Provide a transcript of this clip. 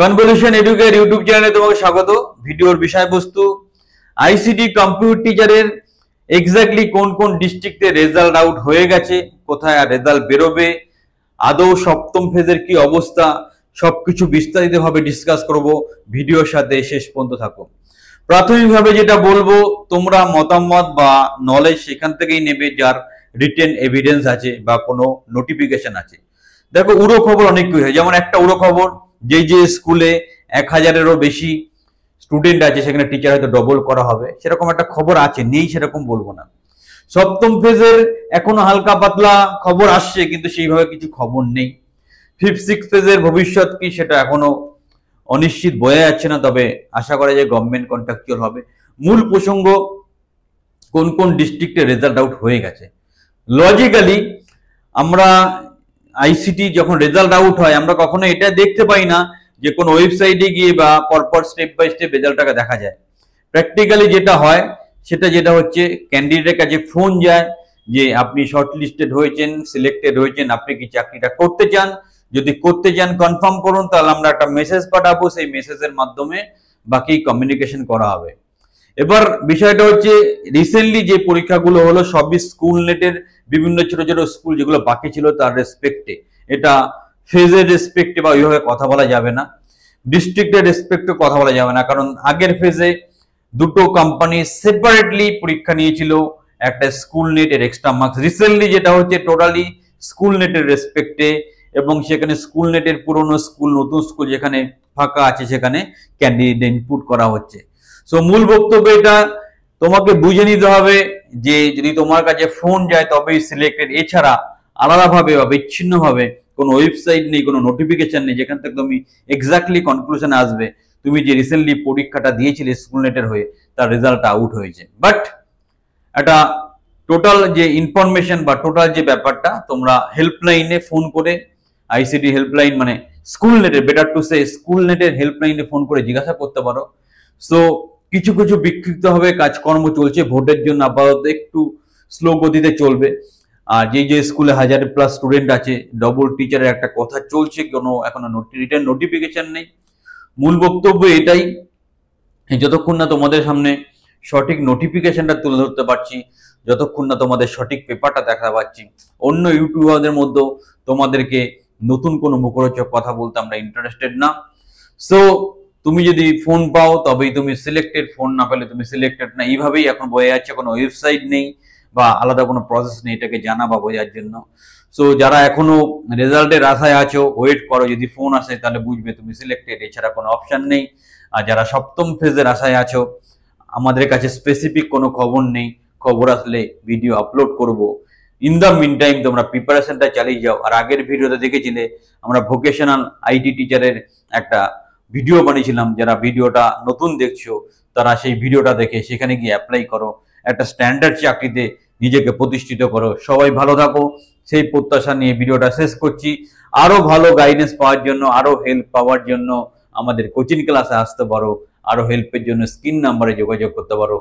convolution educate YouTube চ্যানেলে তোমাকে স্বাগত ভিডিওর বিষয়বস্তু আইসিটি কম্পিউটার টিচারের এক্স্যাক্টলি কোন কোন ডিস্ট্রিক্টে রেজাল্ট আউট হয়ে গেছে কোথায় আর রেজাল্ট বেরোবে আদৌ সপ্তম ফেজের কি অবস্থা সবকিছু বিস্তারিতভাবে ডিসকাস করব ভিডিওর সাথে শেষ পর্যন্ত থাকো প্রাথমিকভাবে যেটা বলবো তোমরা মতামত বা নলেজ সেখান থেকেই নেবে যার রিটেন এভিডেন্স আছে বা কোনো নোটিফিকেশন আছে দেখো উড়ো খবর অনেক কিছু হয় যেমন একটা উড়ো খবর যে যে স্কুলে এক হাজারেরও বেশি স্টুডেন্ট আছে সেখানে টিচার হয়তো ডবল করা হবে সেরকম একটা খবর আছে নেই সেরকম বলবো না সপ্তম ফেজের এখনো হালকা পাতলা খবর আসছে কিন্তু সেইভাবে কিছু খবর নেই ফিফথ সিক্স ফেজের ভবিষ্যৎ কি সেটা এখনো অনিশ্চিত বয়ে যাচ্ছে না তবে আশা করা যায় গভর্নমেন্ট কন্ট্রাকচুয়াল হবে মূল প্রসঙ্গ কোন কোন ডিস্ট্রিক্টে রেজাল্ট আউট হয়ে গেছে লজিক্যালি আমরা আইসিটি যখন রেজাল্ট আউট হয় আমরা কখনো এটা দেখতে পাই না যে কোনো ওয়েবসাইটে গিয়ে বা পরপর স্টেপ বাই স্টেপ রেজাল্টটাকে দেখা যায় প্র্যাকটিক্যালি যেটা হয় সেটা যেটা হচ্ছে ক্যান্ডিডেটের কাছে ফোন যায় যে আপনি শর্টলিস্টেড হয়েছেন সিলেক্টেড হয়েছেন আপনি কি চাকরিটা করতে চান যদি করতে চান কনফার্ম করুন তাহলে আমরা একটা মেসেজ পাঠাবো সেই মেসেজের মাধ্যমে বাকি কমিউনিকেশন করা হবে এবার বিষয়টা হচ্ছে রিসেন্টলি যে পরীক্ষাগুলো হলো সবই স্কুল নেটের বিভিন্ন ছোট ছোট স্কুল যেগুলো বাকি ছিল তার রেসপেক্টে এটা ফেজের রেসপেক্টে বা ওইভাবে কথা বলা যাবে না ডিস্ট্রিক্টের রেসপেক্টে কথা বলা যাবে না কারণ আগের ফেজে দুটো কোম্পানি সেপারেটলি পরীক্ষা নিয়েছিল একটা স্কুল নেটের এক্সট্রা মার্কস রিসেন্টলি যেটা হচ্ছে টোটালি স্কুল নেটের রেসপেক্টে এবং সেখানে স্কুল নেটের পুরনো স্কুল নতুন স্কুল যেখানে ফাঁকা আছে সেখানে ক্যান্ডিডেট ইনপুট করা হচ্ছে সো মূল বক্তব্য এটা তোমাকে বুঝে নিতে হবে যে যদি তোমার কাছে ফোন যায় তবেই সিলেক্টেড এছাড়া আলাদাভাবে বা বিচ্ছিন্নভাবে কোনো ওয়েবসাইট নেই কোনো নোটিফিকেশন নেই যেখান থেকে তুমি এক্স্যাক্টলি কনক্লুশন আসবে তুমি যে রিসেন্টলি পরীক্ষাটা দিয়েছিলে স্কুল নেটের হয়ে তার রেজাল্ট আউট হয়েছে বাট একটা টোটাল যে ইনফরমেশন বা টোটাল যে ব্যাপারটা তোমরা হেল্পলাইনে ফোন করে আইসিটি হেল্পলাইন মানে স্কুল নেটের বেটার টু সে স্কুল নেটের হেল্পলাইনে ফোন করে জিজ্ঞাসা করতে পারো সো কিছু কিছু বিক্ষিপ্তভাবে কাজকর্ম চলছে ভোটের জন্য আপাতত একটু স্লো গতিতে চলবে আর যে যে স্কুলে হাজার প্লাস স্টুডেন্ট আছে ডবল টিচারের একটা কথা চলছে কোনো এখনো রিটার্ন নোটিফিকেশন নেই মূল বক্তব্য এটাই যতক্ষণ না তোমাদের সামনে সঠিক নোটিফিকেশনটা তুলে ধরতে পারছি যতক্ষণ না তোমাদের সঠিক পেপারটা দেখাতে পারছি অন্য ইউটিউবারদের মধ্যেও তোমাদেরকে নতুন কোনো মুখরোচক কথা বলতে আমরা ইন্টারেস্টেড না সো তুমি যদি ফোন পাও তবেই তুমি সিলেক্টেড ফোন না পেলে তুমি সিলেক্টেড না এইভাবেই এখন বয়ে যাচ্ছে কোনো ওয়েবসাইট নেই বা আলাদা কোনো প্রসেস নেই এটাকে জানা বা বোঝার জন্য সো যারা এখনো রেজাল্টের আশায় আছো ওয়েট করো যদি ফোন আসে তাহলে বুঝবে তুমি সিলেক্টেড এছাড়া কোনো অপশান নেই আর যারা সপ্তম ফেজের আশায় আছো আমাদের কাছে স্পেসিফিক কোনো খবর নেই খবর আসলে ভিডিও আপলোড করব ইন দ্য মিন টাইম তোমরা প্রিপারেশনটা চালিয়ে যাও আর আগের ভিডিওতে দেখেছিলে আমরা ভোকেশনাল আইটি টিচারের একটা ভিডিও বানিয়েছিলাম যারা ভিডিওটা নতুন দেখছো তারা সেই ভিডিওটা দেখে সেখানে গিয়ে অ্যাপ্লাই করো একটা স্ট্যান্ডার্ড চাকরিতে নিজেকে প্রতিষ্ঠিত করো সবাই ভালো থাকো সেই প্রত্যাশা নিয়ে ভিডিওটা শেষ করছি আরও ভালো গাইডেন্স পাওয়ার জন্য আরও হেল্প পাওয়ার জন্য আমাদের কোচিং ক্লাসে আসতে পারো আরও হেল্পের জন্য স্ক্রিন নাম্বারে যোগাযোগ করতে পারো